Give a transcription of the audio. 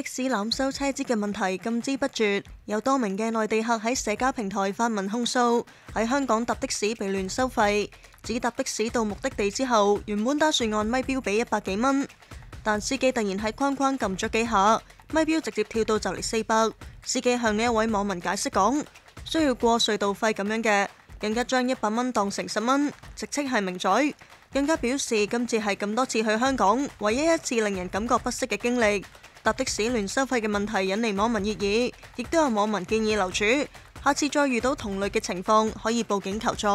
的士滥收车资嘅问题，禁之不绝，有多名嘅内地客喺社交平台发文控诉喺香港搭的士被乱收费。只搭的士到目的地之后，原本打算按咪标俾一百几蚊，但司机突然喺框框揿咗几下，咪标直接跳到就嚟四百。司机向呢一位网民解释讲，需要过隧道费咁样嘅，人家将一百蚊当成十蚊，直称系名嘴。人家表示今次系咁多次去香港唯一一次令人感觉不适嘅经历。搭的士乱收费嘅问题引嚟网民热议，亦都有网民建议楼主下次再遇到同类嘅情况，可以报警求助。